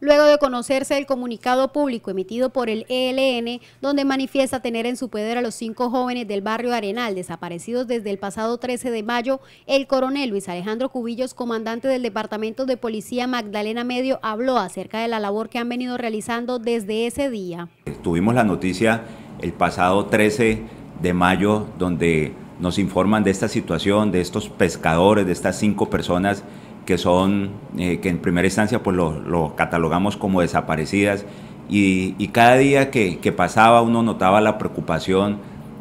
luego de conocerse el comunicado público emitido por el ELN, donde manifiesta tener en su poder a los cinco jóvenes del barrio Arenal, desaparecidos desde el pasado 13 de mayo, el coronel Luis Alejandro Cubillos, comandante del Departamento de Policía Magdalena Medio, habló acerca de la labor que han venido realizando desde ese día. Tuvimos la noticia el pasado 13 de mayo, donde nos informan de esta situación, de estos pescadores, de estas cinco personas que son, eh, que en primera instancia pues lo catalogamos como desaparecidas y, cada día que, pasaba uno notaba la preocupación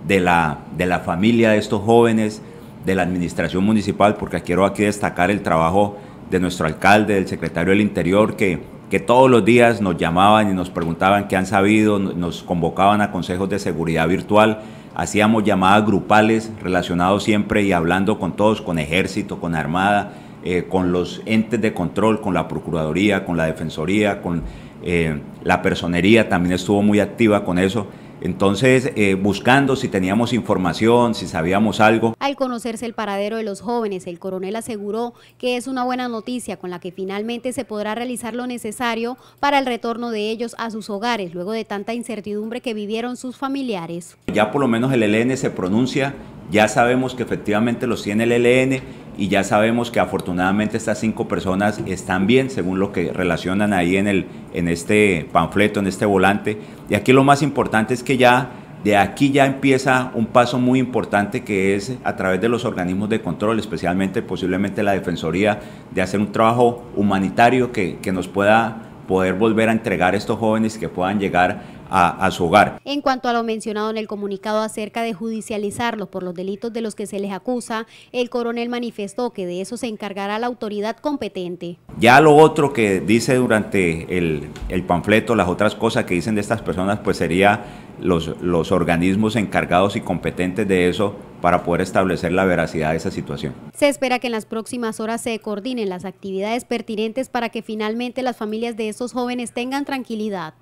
de la, de la familia de estos jóvenes, de la administración municipal, porque quiero aquí destacar el trabajo de nuestro alcalde, del secretario del Interior, que, que todos los días nos llamaban y nos preguntaban qué han sabido, nos convocaban a consejos de seguridad virtual, hacíamos llamadas grupales relacionados siempre y hablando con todos, con ejército, con armada, eh, con los entes de control, con la Procuraduría, con la Defensoría, con eh, la Personería, también estuvo muy activa con eso. Entonces, eh, buscando si teníamos información, si sabíamos algo. Al conocerse el paradero de los jóvenes, el coronel aseguró que es una buena noticia con la que finalmente se podrá realizar lo necesario para el retorno de ellos a sus hogares, luego de tanta incertidumbre que vivieron sus familiares. Ya por lo menos el ELN se pronuncia, ya sabemos que efectivamente los tiene el ELN y ya sabemos que afortunadamente estas cinco personas están bien, según lo que relacionan ahí en, el, en este panfleto, en este volante. Y aquí lo más importante es que ya de aquí ya empieza un paso muy importante que es a través de los organismos de control, especialmente posiblemente la Defensoría, de hacer un trabajo humanitario que, que nos pueda poder volver a entregar a estos jóvenes que puedan llegar a, su hogar. En cuanto a lo mencionado en el comunicado acerca de judicializarlos por los delitos de los que se les acusa, el coronel manifestó que de eso se encargará la autoridad competente. Ya lo otro que dice durante el, panfleto, las otras cosas que dicen de estas personas, pues sería los, los organismos encargados y competentes de eso para poder establecer la veracidad de esa situación. Se espera que en las próximas horas se coordinen las actividades pertinentes para que finalmente las familias de esos jóvenes tengan tranquilidad.